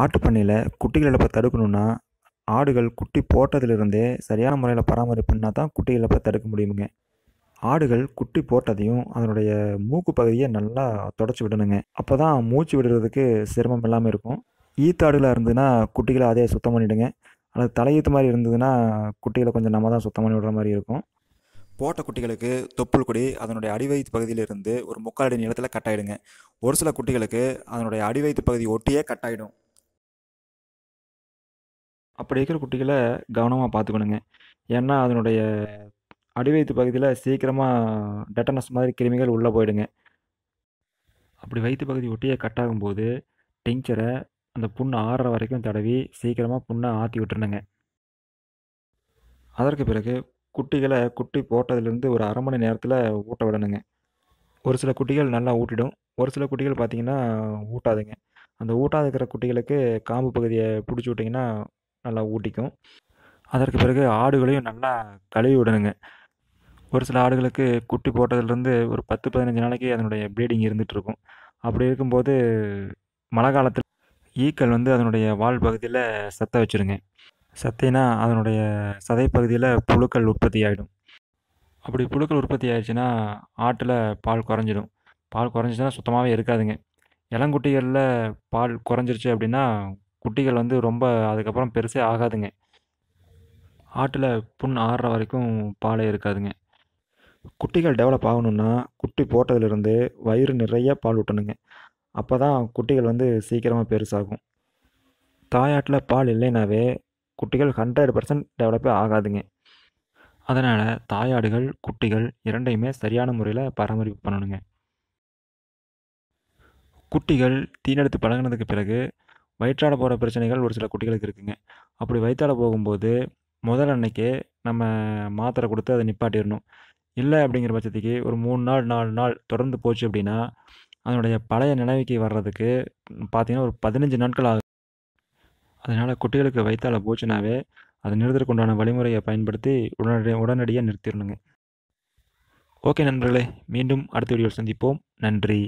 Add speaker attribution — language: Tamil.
Speaker 1: ஆட்டுப்பண்ணையில் குட்டிகள் இழப்பை தடுக்கணும்னா ஆடுகள் குட்டி போட்டதிலிருந்தே சரியான முறையில் பராமரிப்புனா தான் குட்டி இழப்பை தடுக்க முடியுமுங்க ஆடுகள் குட்டி போட்டதையும் அதனுடைய மூக்கு பகுதியை நல்லா தொடச்சி விடணுங்க அப்போ தான் மூச்சு விடுறதுக்கு சிரமம் இல்லாமல் இருக்கும் ஈத்தாடுகளாக இருந்ததுன்னா குட்டிகளை அதே சுத்தம் பண்ணிவிடுங்க அல்லது தலையீத்து மாதிரி இருந்ததுன்னா குட்டிகளை கொஞ்சம் நம்ம தான் சுத்தம் பண்ணி விடுற மாதிரி இருக்கும் போட்ட குட்டிகளுக்கு தொப்புள் கொடி அதனுடைய அடிவயிற்று பகுதியிலிருந்து ஒரு முக்கால் அடி நிலத்தில் கட்டாயிடுங்க ஒரு சில குட்டிகளுக்கு அதனுடைய அடிவயிற்று பகுதி ஒட்டியே கட்டாயிடும் அப்படி இருக்கிற குட்டிகளை கவனமாக பார்த்துக்கணுங்க ஏன்னா அதனுடைய அடிவயிற்று பகுதியில் சீக்கிரமாக டெட்டனஸ் மாதிரி கிருமிகள் உள்ளே போயிடுங்க அப்படி வயிற்று பகுதி ஒட்டியே கட் ஆகும்போது டிங்க்சரை அந்த புண்ணு ஆறுற வரைக்கும் தடவி சீக்கிரமாக புண்ணை ஆற்றி விட்டுருணுங்க அதற்கு பிறகு குட்டிகளை குட்டி போட்டதுலேருந்து ஒரு அரை மணி நேரத்தில் ஊட்ட விடணுங்க ஒரு சில குட்டிகள் நல்லா ஊட்டிடும் ஒரு சில குட்டிகள் பார்த்திங்கன்னா ஊட்டாதுங்க அந்த ஊட்டாத இருக்கிற குட்டிகளுக்கு காம்பு பகுதியை பிடிச்சி விட்டிங்கன்னா நல்லா ஊட்டிக்கும் அதற்கு பிறகு ஆடுகளையும் நல்லா கழுவி விடணுங்க ஒரு சில ஆடுகளுக்கு குட்டி போட்டதுலேருந்து ஒரு பத்து பதினஞ்சு நாளைக்கு அதனுடைய ப்ளீடிங் இருந்துகிட்ருக்கும் அப்படி இருக்கும்போது மழை காலத்தில் ஈக்கள் வந்து அதனுடைய வால் பகுதியில் சத்த வச்சுருங்க சத்தினா அதனுடைய சதை பகுதியில் புழுக்கள் உற்பத்தி ஆகிடும் அப்படி புழுக்கள் உற்பத்தி ஆகிடுச்சுன்னா ஆட்டில் பால் குறைஞ்சிடும் பால் குறைஞ்சிச்சுன்னா சுத்தமாகவே இருக்காதுங்க இளங்குட்டிகளில் பால் குறைஞ்சிருச்சு அப்படின்னா குட்டிகள் வந்து ரொம்ப அதுக்கப்புறம் பெருசே ஆகாதுங்க ஆட்டில் புண் ஆடுற வரைக்கும் பாலே இருக்காதுங்க குட்டிகள் டெவலப் ஆகணுன்னா குட்டி போட்டதுலேருந்து வயிறு நிறைய பால் ஊட்டணுங்க அப்போ தான் குட்டிகள் வந்து சீக்கிரமாக பெருசாகும் தாயாட்டில் பால் இல்லைனாவே குட்டிகள் ஹண்ட்ரட் பர்சன்ட் டெவலப்பே ஆகாதுங்க அதனால் தாயாடுகள் குட்டிகள் இரண்டையுமே சரியான முறையில் பராமரிப்பு பண்ணணுங்க குட்டிகள் தீனெடுத்து பழகினதுக்கு பிறகு வயிற்றால் போகிற பிரச்சனைகள் ஒரு சில குட்டிகளுக்கு இருக்குதுங்க அப்படி வயிற்றால் போகும்போது முதல் அன்னைக்கே நம்ம மாத்திரை கொடுத்து அதை நிப்பாட்டிடணும் இல்லை அப்படிங்கிற பட்சத்துக்கு ஒரு மூணு நாள் நாலு நாள் தொடர்ந்து போச்சு அப்படின்னா அதனுடைய பழைய நினைவுக்கு வர்றதுக்கு பார்த்திங்கன்னா ஒரு பதினஞ்சு நாட்கள் ஆகும் அதனால் குட்டிகளுக்கு வயிற்றால் போச்சுனாவே அதை நிறுத்துறதுக்குண்டான வழிமுறையை பயன்படுத்தி உடனடி உடனடியாக நிறுத்திடணுங்க ஓகே நண்பர்களே மீண்டும் அடுத்த வீடியோவில் சந்திப்போம் நன்றி